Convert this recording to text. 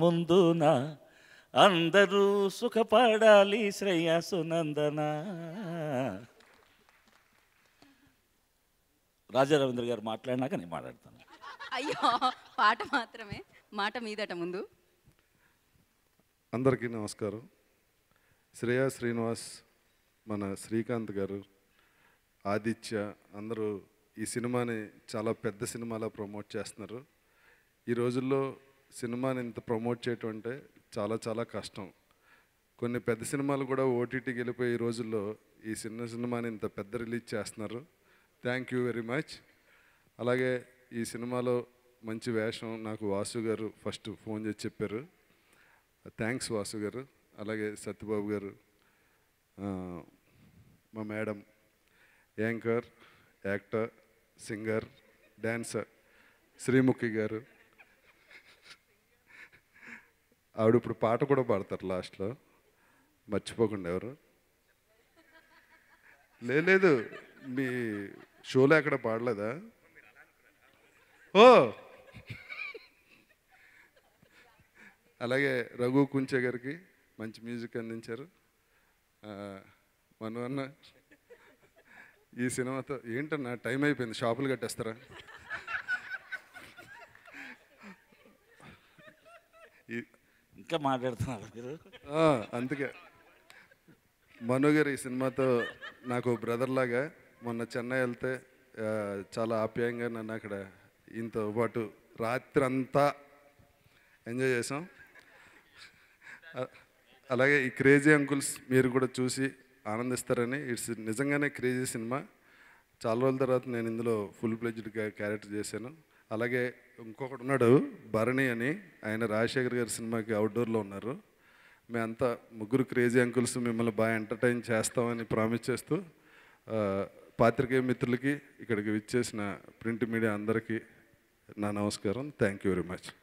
ముందున అందరూ సుఖపడాలి శ్రేయాసునందన రాజా రవీంద్ర గారు మాట్లాడినాక నేను మాట్లాడతాను అయ్యో పాట మాత్రమే మాట మీదట ముందు అందరికీ నమస్కారం శ్రేయా శ్రీనివాస్ మన శ్రీకాంత్ గారు ఆదిత్య అందరూ ఈ సినిమాని చాలా పెద్ద సినిమాలో ప్రమోట్ చేస్తున్నారు ఈ రోజుల్లో సినిమాని ఇంత ప్రమోట్ చేయటం అంటే చాలా చాలా కష్టం కొన్ని పెద్ద సినిమాలు కూడా ఓటీటీకి వెళ్ళిపోయే రోజుల్లో ఈ చిన్న సినిమాని ఇంత పెద్ద రిలీజ్ చేస్తున్నారు థ్యాంక్ యూ వెరీ మచ్ అలాగే ఈ సినిమాలో మంచి వేషం నాకు వాసు గారు ఫస్ట్ ఫోన్ చేసి చెప్పారు థ్యాంక్స్ వాసు గారు అలాగే సత్యబాబు గారు మా madam anchor actor singer dancer Sreemukhi గారు ఆవిడ ఇప్పుడు పాట కూడా పాడతారు లాస్ట్లో మర్చిపోకుండా ఎవరు లేదు మీ షోలో ఎక్కడ పాడలేదా ఓ అలాగే రఘు కుంచే గారికి మంచి మ్యూజిక్ అందించారు మను అన్న ఈ సినిమాతో ఏంటన్నా టైం అయిపోయింది షాపులు కట్టేస్తారా ఈ ఇంకా మాట్లాడుతున్నారు మీరు అందుకే మను గారు ఈ సినిమాతో నాకు బ్రదర్ లాగా మొన్న చెన్నై వెళ్తే చాలా ఆప్యాయంగా నన్ను అక్కడ ఈయనతో పాటు రాత్రి అంతా ఎంజాయ్ చేసాం అలాగే ఈ క్రేజీ అంకుల్స్ మీరు కూడా చూసి ఆనందిస్తారని ఇట్స్ నిజంగానే క్రేజీ సినిమా చాలా రోజుల తర్వాత నేను ఇందులో ఫుల్ ప్లెజ్డ్గా క్యారెక్టర్ చేశాను అలాగే ఇంకొకటి ఉన్నాడు భరణి అని ఆయన రాజశేఖర్ గారి సినిమాకి అవుట్డోర్లో ఉన్నారు మేమంతా ముగ్గురు క్రేజీ అంకుల్స్ మిమ్మల్ని బాగా ఎంటర్టైన్ చేస్తామని ప్రామిస్ చేస్తూ పాత్రికేయ మిత్రులకి ఇక్కడికి విచ్చేసిన ప్రింట్ మీడియా అందరికీ నా నమస్కారం థ్యాంక్ యూ వెరీ మచ్